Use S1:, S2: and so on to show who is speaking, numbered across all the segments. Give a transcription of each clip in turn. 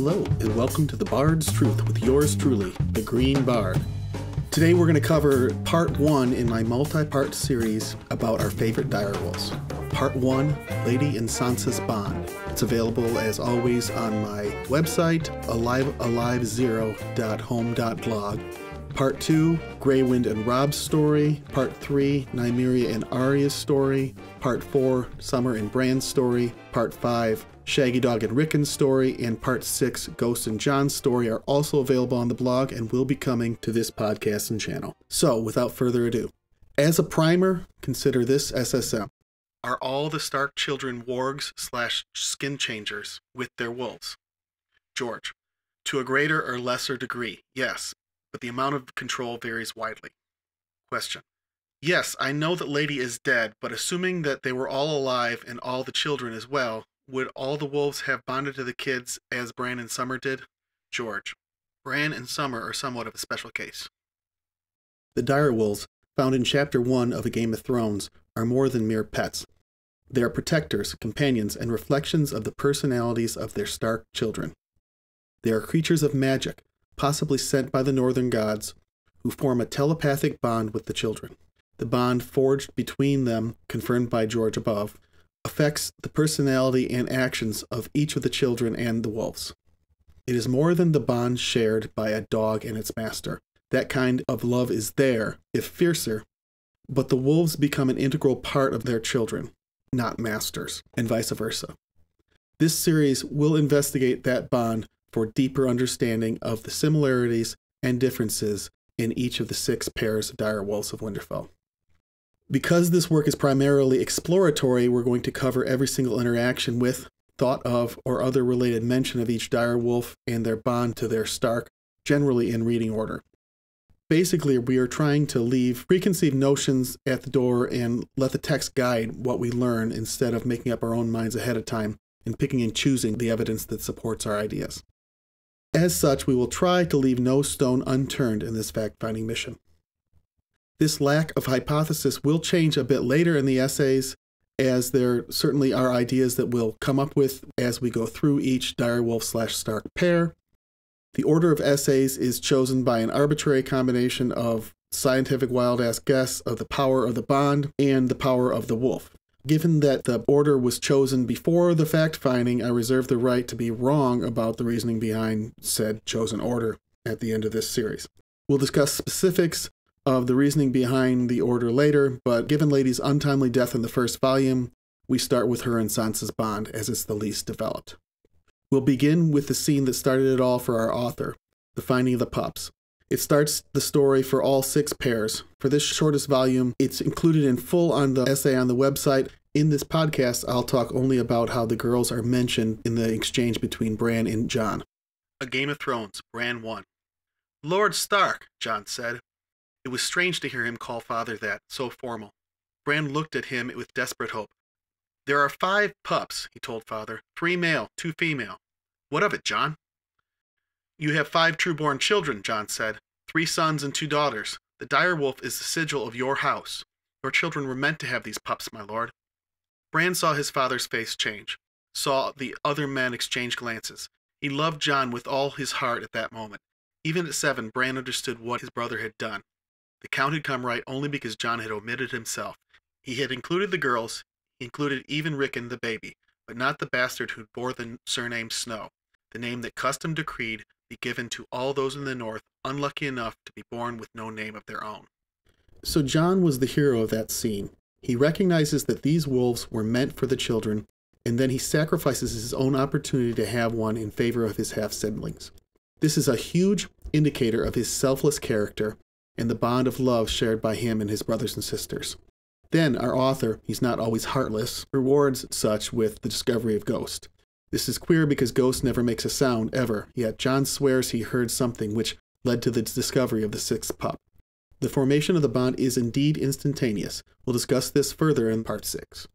S1: Hello, and welcome to The Bard's Truth with yours truly, The Green Bard. Today we're going to cover part one in my multi part series about our favorite direwolves. Part one Lady and Sansa's Bond. It's available as always on my website, alivealivezero.home.blog. Part 2, Greywind and Rob's story. Part 3, Nymeria and Arya's story. Part 4, Summer and Brand's story. Part 5, Shaggy Dog and Rickon's story, and Part 6, Ghost and John's story are also available on the blog and will be coming to this podcast and channel. So, without further ado, as a primer, consider this SSM. Are all the Stark children wargs slash skin changers with their wolves? George. To a greater or lesser degree, yes, but the amount of control varies widely. Question. Yes, I know that Lady is dead, but assuming that they were all alive and all the children as well, would all the wolves have bonded to the kids as Bran and Summer did? George. Bran and Summer are somewhat of a special case. The dire wolves, found in Chapter 1 of A Game of Thrones, are more than mere pets. They are protectors, companions, and reflections of the personalities of their Stark children. They are creatures of magic, possibly sent by the northern gods, who form a telepathic bond with the children. The bond forged between them, confirmed by George above, affects the personality and actions of each of the children and the wolves. It is more than the bond shared by a dog and its master. That kind of love is there, if fiercer, but the wolves become an integral part of their children, not masters, and vice versa. This series will investigate that bond for deeper understanding of the similarities and differences in each of the six pairs of dire wolves of Winterfell. Because this work is primarily exploratory, we're going to cover every single interaction with, thought of, or other related mention of each direwolf and their bond to their Stark, generally in reading order. Basically, we are trying to leave preconceived notions at the door and let the text guide what we learn instead of making up our own minds ahead of time and picking and choosing the evidence that supports our ideas. As such, we will try to leave no stone unturned in this fact finding mission. This lack of hypothesis will change a bit later in the essays, as there certainly are ideas that we'll come up with as we go through each direwolf slash stark pair. The order of essays is chosen by an arbitrary combination of scientific wild ass guess of the power of the bond and the power of the wolf. Given that the order was chosen before the fact finding, I reserve the right to be wrong about the reasoning behind said chosen order at the end of this series. We'll discuss specifics of the reasoning behind the order later, but given Lady's untimely death in the first volume, we start with her and Sansa's bond as it's the least developed. We'll begin with the scene that started it all for our author, the finding of the pups. It starts the story for all six pairs. For this shortest volume, it's included in full on the essay on the website. In this podcast, I'll talk only about how the girls are mentioned in the exchange between Bran and John. A Game of Thrones, Bran 1. Lord Stark, John said, it was strange to hear him call father that, so formal. Bran looked at him with desperate hope. There are five pups, he told father. Three male, two female. What of it, John? You have five true-born children, John said. Three sons and two daughters. The dire wolf is the sigil of your house. Your children were meant to have these pups, my lord. Bran saw his father's face change, saw the other men exchange glances. He loved John with all his heart at that moment. Even at seven, Bran understood what his brother had done. The count had come right only because John had omitted himself. He had included the girls, he included even Rickon, the baby, but not the bastard who bore the surname Snow, the name that custom decreed be given to all those in the North unlucky enough to be born with no name of their own. So John was the hero of that scene. He recognizes that these wolves were meant for the children, and then he sacrifices his own opportunity to have one in favor of his half siblings. This is a huge indicator of his selfless character and the bond of love shared by him and his brothers and sisters. Then our author, he's not always heartless, rewards such with the discovery of Ghost. This is queer because Ghost never makes a sound ever, yet John swears he heard something which led to the discovery of the sixth pup. The formation of the bond is indeed instantaneous. We'll discuss this further in part 6.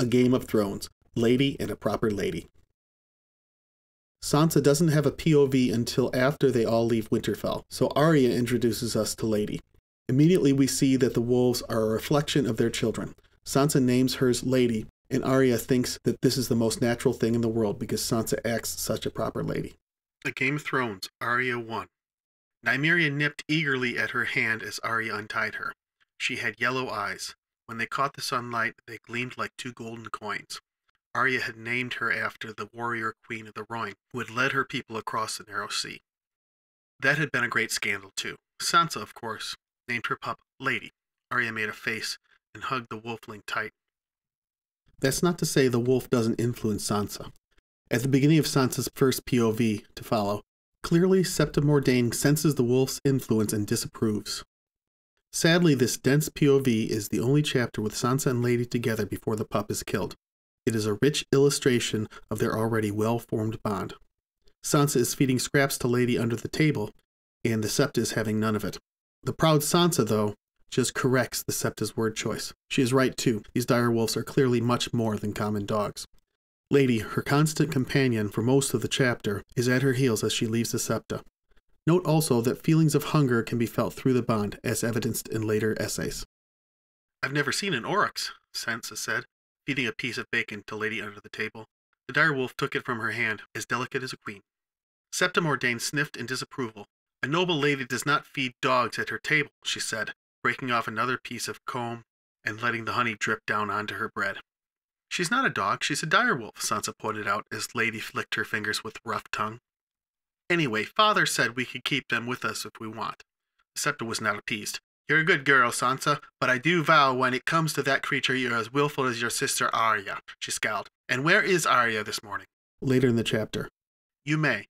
S1: A Game of Thrones, Lady and a Proper Lady. Sansa doesn't have a POV until after they all leave Winterfell, so Arya introduces us to Lady. Immediately we see that the wolves are a reflection of their children. Sansa names hers Lady, and Arya thinks that this is the most natural thing in the world because Sansa acts such a proper lady. A Game of Thrones, Arya won. Nymeria nipped eagerly at her hand as Arya untied her. She had yellow eyes. When they caught the sunlight, they gleamed like two golden coins. Arya had named her after the warrior queen of the Rhine, who had led her people across the narrow sea. That had been a great scandal, too. Sansa, of course, named her pup Lady. Arya made a face and hugged the wolfling tight. That's not to say the wolf doesn't influence Sansa. At the beginning of Sansa's first POV to follow, clearly Septa Mordain senses the wolf's influence and disapproves. Sadly, this dense POV is the only chapter with Sansa and Lady together before the pup is killed. It is a rich illustration of their already well-formed bond. Sansa is feeding scraps to Lady under the table, and the Septa is having none of it. The proud Sansa, though, just corrects the Septa's word choice. She is right, too. These dire wolves are clearly much more than common dogs. Lady, her constant companion for most of the chapter, is at her heels as she leaves the Septa. Note also that feelings of hunger can be felt through the bond, as evidenced in later essays. I've never seen an oryx, Sansa said feeding a piece of bacon to Lady under the table. The dire wolf took it from her hand, as delicate as a queen. Septim Ordain sniffed in disapproval. A noble lady does not feed dogs at her table, she said, breaking off another piece of comb and letting the honey drip down onto her bread. She's not a dog, she's a dire wolf, Sansa pointed out as Lady flicked her fingers with rough tongue. Anyway, Father said we could keep them with us if we want. Septa was not appeased. You're a good girl, Sansa, but I do vow when it comes to that creature you're as willful as your sister Arya, she scowled. And where is Arya this morning? Later in the chapter. You may.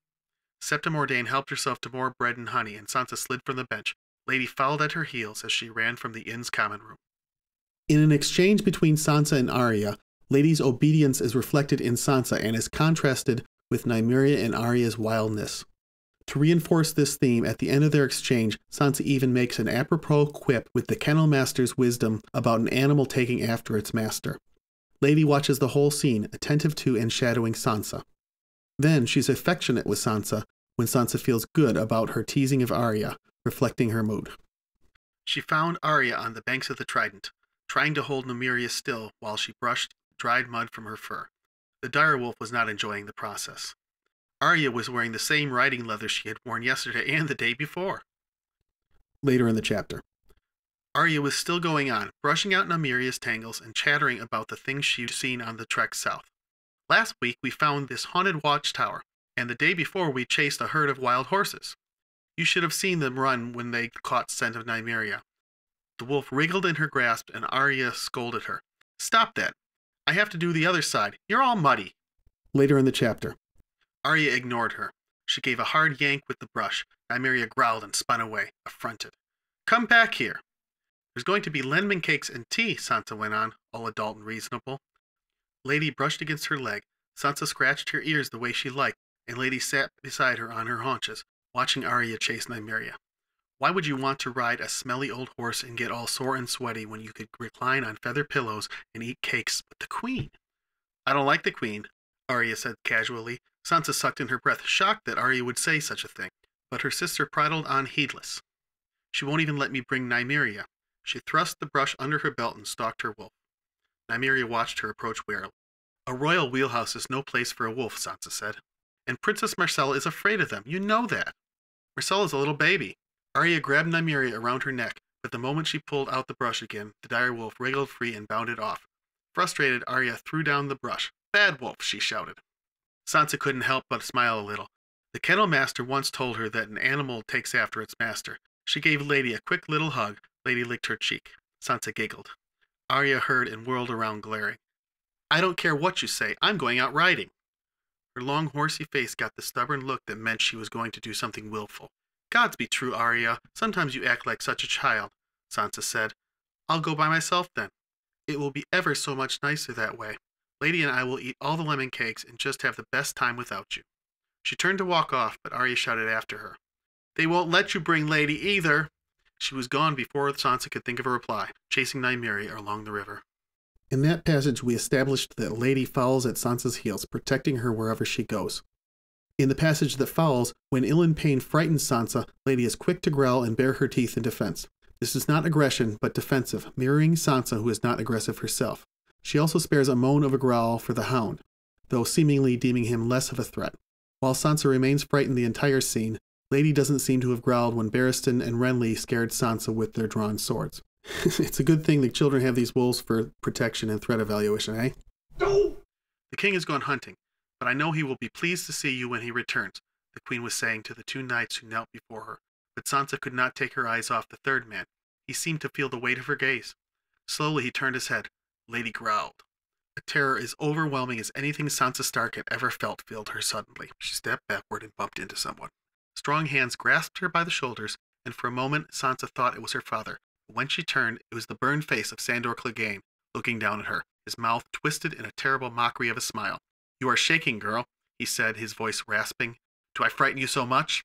S1: Septim Ordain helped herself to more bread and honey, and Sansa slid from the bench. Lady followed at her heels as she ran from the inn's common room. In an exchange between Sansa and Arya, Lady's obedience is reflected in Sansa and is contrasted with Nymeria and Arya's wildness. To reinforce this theme, at the end of their exchange, Sansa even makes an apropos quip with the kennel master's wisdom about an animal taking after its master. Lady watches the whole scene, attentive to and shadowing Sansa. Then she's affectionate with Sansa when Sansa feels good about her teasing of Arya, reflecting her mood. She found Arya on the banks of the Trident, trying to hold Numeria still while she brushed dried mud from her fur. The direwolf was not enjoying the process. Arya was wearing the same riding leather she had worn yesterday and the day before. Later in the chapter, Arya was still going on, brushing out Namiria's tangles and chattering about the things she'd seen on the trek south. Last week, we found this haunted watchtower, and the day before, we chased a herd of wild horses. You should have seen them run when they caught scent of Nymeria. The wolf wriggled in her grasp, and Arya scolded her. Stop that. I have to do the other side. You're all muddy. Later in the chapter, Arya ignored her. She gave a hard yank with the brush. Nymeria growled and spun away, affronted. Come back here. There's going to be lemon cakes and tea, Sansa went on, all adult and reasonable. Lady brushed against her leg. Sansa scratched her ears the way she liked, and Lady sat beside her on her haunches, watching Arya chase Nymeria. Why would you want to ride a smelly old horse and get all sore and sweaty when you could recline on feather pillows and eat cakes with the queen? I don't like the queen, Arya said casually, Sansa sucked in her breath, shocked that Arya would say such a thing. But her sister prattled on heedless. She won't even let me bring Nymeria. She thrust the brush under her belt and stalked her wolf. Nymeria watched her approach warily. A royal wheelhouse is no place for a wolf, Sansa said. And Princess Marcella is afraid of them. You know that. Marcella's a little baby. Arya grabbed Nymeria around her neck, but the moment she pulled out the brush again, the dire wolf wriggled free and bounded off. Frustrated, Arya threw down the brush. Bad wolf, she shouted. Sansa couldn't help but smile a little. The kennel master once told her that an animal takes after its master. She gave Lady a quick little hug. Lady licked her cheek. Sansa giggled. Arya heard and whirled around, glaring. I don't care what you say. I'm going out riding. Her long, horsey face got the stubborn look that meant she was going to do something willful. Gods be true, Arya. Sometimes you act like such a child, Sansa said. I'll go by myself then. It will be ever so much nicer that way. Lady and I will eat all the lemon cakes and just have the best time without you. She turned to walk off, but Arya shouted after her. They won't let you bring Lady either. She was gone before Sansa could think of a reply, chasing Nymeria along the river. In that passage, we established that Lady follows at Sansa's heels, protecting her wherever she goes. In the passage that follows, when ill and pain frightens Sansa, Lady is quick to growl and bare her teeth in defense. This is not aggression, but defensive, mirroring Sansa, who is not aggressive herself. She also spares a moan of a growl for the hound, though seemingly deeming him less of a threat. While Sansa remains frightened the entire scene, Lady doesn't seem to have growled when Barristan and Renly scared Sansa with their drawn swords. it's a good thing the children have these wolves for protection and threat evaluation, eh? No! The king has gone hunting, but I know he will be pleased to see you when he returns, the queen was saying to the two knights who knelt before her, but Sansa could not take her eyes off the third man. He seemed to feel the weight of her gaze. Slowly he turned his head. Lady growled. A terror as overwhelming as anything Sansa Stark had ever felt filled her suddenly. She stepped backward and bumped into someone. Strong hands grasped her by the shoulders, and for a moment Sansa thought it was her father. But when she turned, it was the burned face of Sandor Clegane looking down at her, his mouth twisted in a terrible mockery of a smile. You are shaking, girl, he said, his voice rasping. Do I frighten you so much?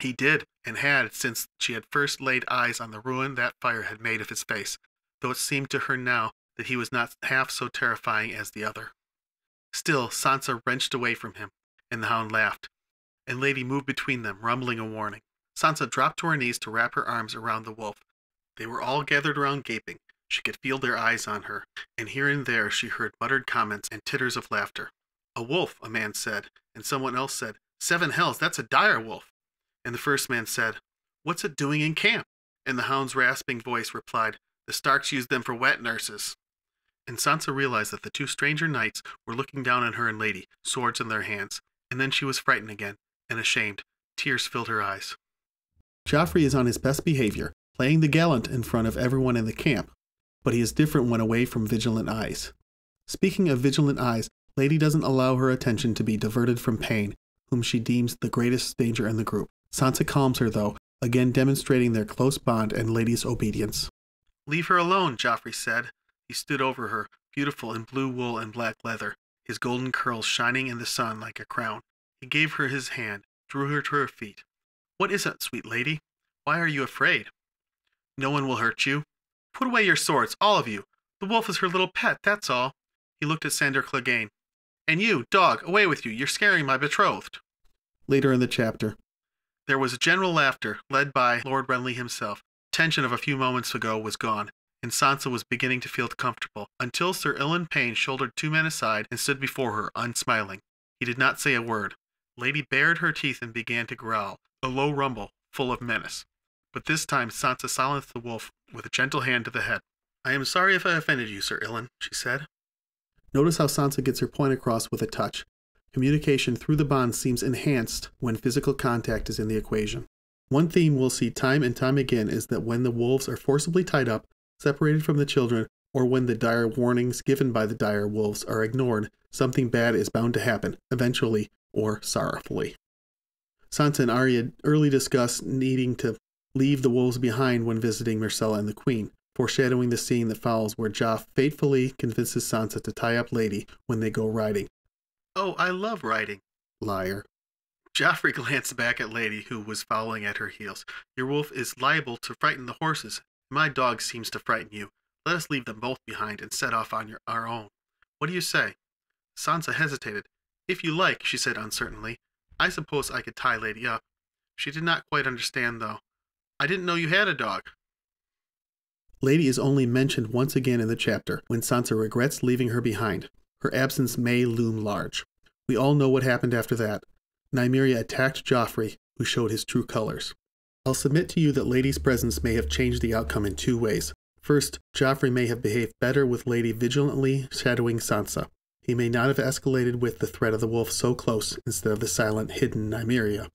S1: He did, and had since she had first laid eyes on the ruin that fire had made of his face, though it seemed to her now that he was not half so terrifying as the other. Still, Sansa wrenched away from him, and the hound laughed, and Lady moved between them, rumbling a warning. Sansa dropped to her knees to wrap her arms around the wolf. They were all gathered around gaping. She could feel their eyes on her, and here and there she heard muttered comments and titters of laughter. A wolf, a man said, and someone else said, Seven hells, that's a dire wolf. And the first man said, What's it doing in camp? And the hound's rasping voice replied, The Starks use them for wet nurses and Sansa realized that the two stranger knights were looking down on her and Lady, swords in their hands, and then she was frightened again, and ashamed. Tears filled her eyes. Joffrey is on his best behavior, playing the gallant in front of everyone in the camp, but he is different when away from vigilant eyes. Speaking of vigilant eyes, Lady doesn't allow her attention to be diverted from Pain, whom she deems the greatest danger in the group. Sansa calms her, though, again demonstrating their close bond and Lady's obedience. Leave her alone, Joffrey said, he stood over her, beautiful in blue wool and black leather, his golden curls shining in the sun like a crown. He gave her his hand, drew her to her feet. What is it, sweet lady? Why are you afraid? No one will hurt you. Put away your swords, all of you. The wolf is her little pet, that's all. He looked at Sander Clegane. And you, dog, away with you. You're scaring my betrothed. Later in the chapter. There was general laughter, led by Lord Renly himself. Tension of a few moments ago was gone and Sansa was beginning to feel comfortable, until Sir Ilan Payne shouldered two men aside and stood before her, unsmiling. He did not say a word. Lady bared her teeth and began to growl, a low rumble, full of menace. But this time Sansa silenced the wolf with a gentle hand to the head. I am sorry if I offended you, Sir Ilan, she said. Notice how Sansa gets her point across with a touch. Communication through the bond seems enhanced when physical contact is in the equation. One theme we'll see time and time again is that when the wolves are forcibly tied up, separated from the children, or when the dire warnings given by the dire wolves are ignored, something bad is bound to happen, eventually or sorrowfully. Sansa and Arya early discuss needing to leave the wolves behind when visiting Marcella and the Queen, foreshadowing the scene that follows where Joff fatefully convinces Sansa to tie up Lady when they go riding. Oh, I love riding. Liar. Joffrey glanced back at Lady, who was following at her heels. Your wolf is liable to frighten the horses. My dog seems to frighten you. Let us leave them both behind and set off on your, our own. What do you say? Sansa hesitated. If you like, she said uncertainly. I suppose I could tie Lady up. She did not quite understand, though. I didn't know you had a dog. Lady is only mentioned once again in the chapter, when Sansa regrets leaving her behind. Her absence may loom large. We all know what happened after that. Nymeria attacked Joffrey, who showed his true colors. I'll submit to you that Lady's presence may have changed the outcome in two ways. First, Joffrey may have behaved better with Lady vigilantly shadowing Sansa. He may not have escalated with the threat of the wolf so close instead of the silent, hidden Nymeria.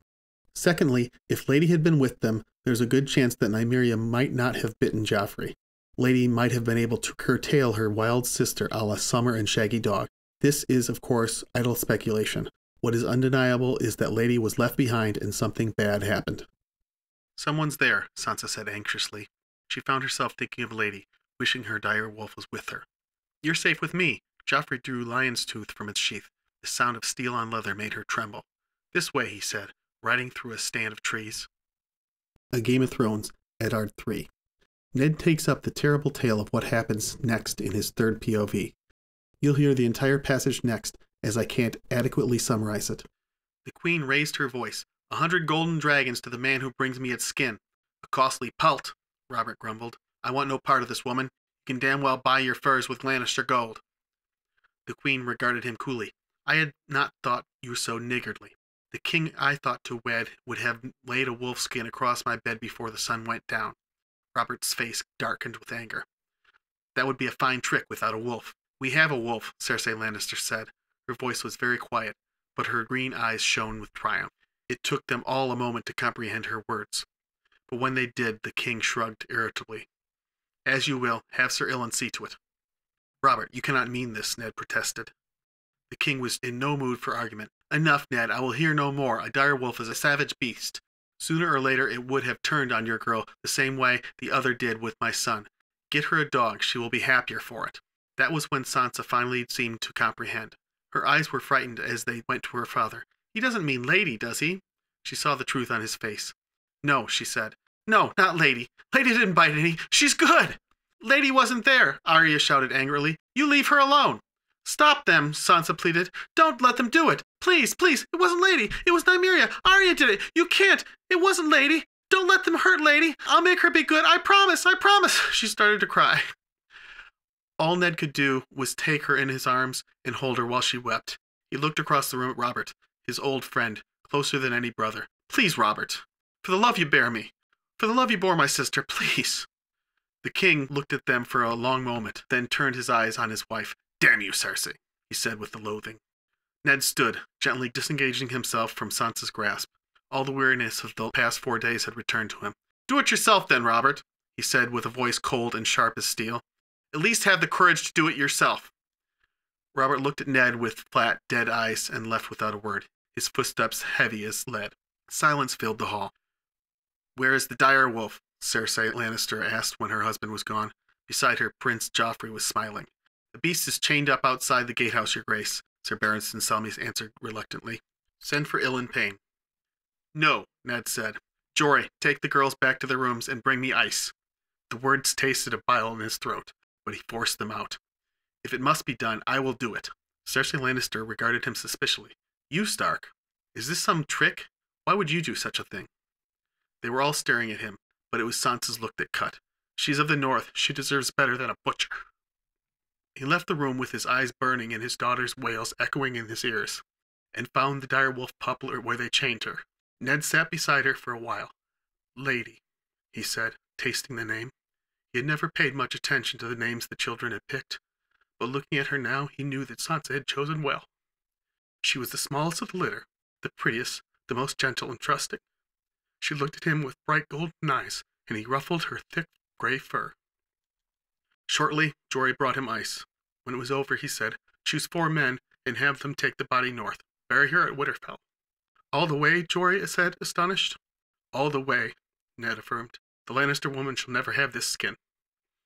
S1: Secondly, if Lady had been with them, there's a good chance that Nymeria might not have bitten Joffrey. Lady might have been able to curtail her wild sister a la Summer and Shaggy Dog. This is, of course, idle speculation. What is undeniable is that Lady was left behind and something bad happened. Someone's there, Sansa said anxiously. She found herself thinking of Lady, wishing her dire wolf was with her. You're safe with me. Joffrey drew lion's tooth from its sheath. The sound of steel on leather made her tremble. This way, he said, riding through a stand of trees. A Game of Thrones, Eddard 3. Ned takes up the terrible tale of what happens next in his third POV. You'll hear the entire passage next, as I can't adequately summarize it. The Queen raised her voice, a hundred golden dragons to the man who brings me its skin. A costly pelt, Robert grumbled. I want no part of this woman. You can damn well buy your furs with Lannister gold. The queen regarded him coolly. I had not thought you so niggardly. The king I thought to wed would have laid a wolf skin across my bed before the sun went down. Robert's face darkened with anger. That would be a fine trick without a wolf. We have a wolf, Cersei Lannister said. Her voice was very quiet, but her green eyes shone with triumph. It took them all a moment to comprehend her words. But when they did, the king shrugged irritably. As you will, have Sir Ilan see to it. Robert, you cannot mean this, Ned protested. The king was in no mood for argument. Enough, Ned, I will hear no more. A dire wolf is a savage beast. Sooner or later it would have turned on your girl the same way the other did with my son. Get her a dog, she will be happier for it. That was when Sansa finally seemed to comprehend. Her eyes were frightened as they went to her father. He doesn't mean lady, does he? She saw the truth on his face. No, she said. No, not lady. Lady didn't bite any. She's good. Lady wasn't there, Arya shouted angrily. You leave her alone. Stop them, Sansa pleaded. Don't let them do it. Please, please. It wasn't Lady. It was Nymeria. Arya did it. You can't. It wasn't Lady. Don't let them hurt Lady. I'll make her be good. I promise. I promise. She started to cry. All Ned could do was take her in his arms and hold her while she wept. He looked across the room at Robert his old friend, closer than any brother. Please, Robert, for the love you bear me, for the love you bore my sister, please. The king looked at them for a long moment, then turned his eyes on his wife. Damn you, Cersei, he said with loathing. Ned stood, gently disengaging himself from Sansa's grasp. All the weariness of the past four days had returned to him. Do it yourself, then, Robert, he said with a voice cold and sharp as steel. At least have the courage to do it yourself. Robert looked at Ned with flat, dead eyes and left without a word his footsteps heavy as lead. Silence filled the hall. Where is the dire wolf? Cersei Lannister asked when her husband was gone. Beside her, Prince Joffrey was smiling. The beast is chained up outside the gatehouse, your grace, Sir Berenstain Selmes answered reluctantly. Send for Ilan Payne. No, Ned said. Jory, take the girls back to their rooms and bring me ice. The words tasted of bile in his throat, but he forced them out. If it must be done, I will do it. Cersei Lannister regarded him suspiciously. You, Stark, is this some trick? Why would you do such a thing? They were all staring at him, but it was Sansa's look that cut. She's of the North. She deserves better than a butcher. He left the room with his eyes burning and his daughter's wails echoing in his ears, and found the direwolf poplar where they chained her. Ned sat beside her for a while. Lady, he said, tasting the name. He had never paid much attention to the names the children had picked, but looking at her now, he knew that Sansa had chosen well. She was the smallest of the litter, the prettiest, the most gentle and trusting. She looked at him with bright golden eyes, and he ruffled her thick gray fur. Shortly, Jory brought him ice. When it was over, he said, Choose four men and have them take the body north. Bury her at Winterfell. All the way, Jory said, astonished. All the way, Ned affirmed. The Lannister woman shall never have this skin.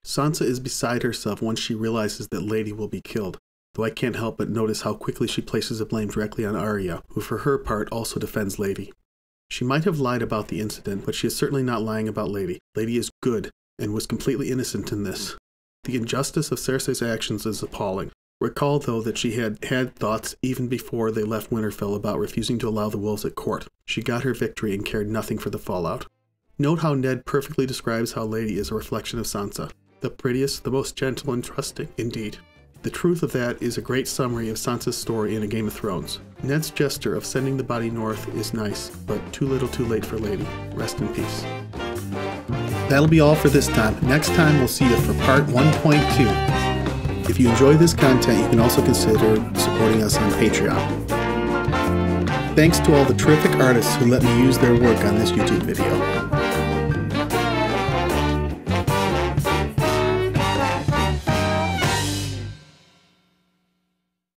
S1: Sansa is beside herself once she realizes that Lady will be killed though I can't help but notice how quickly she places the blame directly on Arya, who for her part also defends Lady. She might have lied about the incident, but she is certainly not lying about Lady. Lady is good, and was completely innocent in this. The injustice of Cersei's actions is appalling. Recall, though, that she had had thoughts even before they left Winterfell about refusing to allow the wolves at court. She got her victory and cared nothing for the fallout. Note how Ned perfectly describes how Lady is a reflection of Sansa. The prettiest, the most gentle and trusting, indeed. The truth of that is a great summary of Sansa's story in A Game of Thrones. Ned's gesture of sending the body north is nice, but too little too late for Lady. Rest in peace. That'll be all for this time. Next time, we'll see you for part 1.2. If you enjoy this content, you can also consider supporting us on Patreon. Thanks to all the terrific artists who let me use their work on this YouTube video.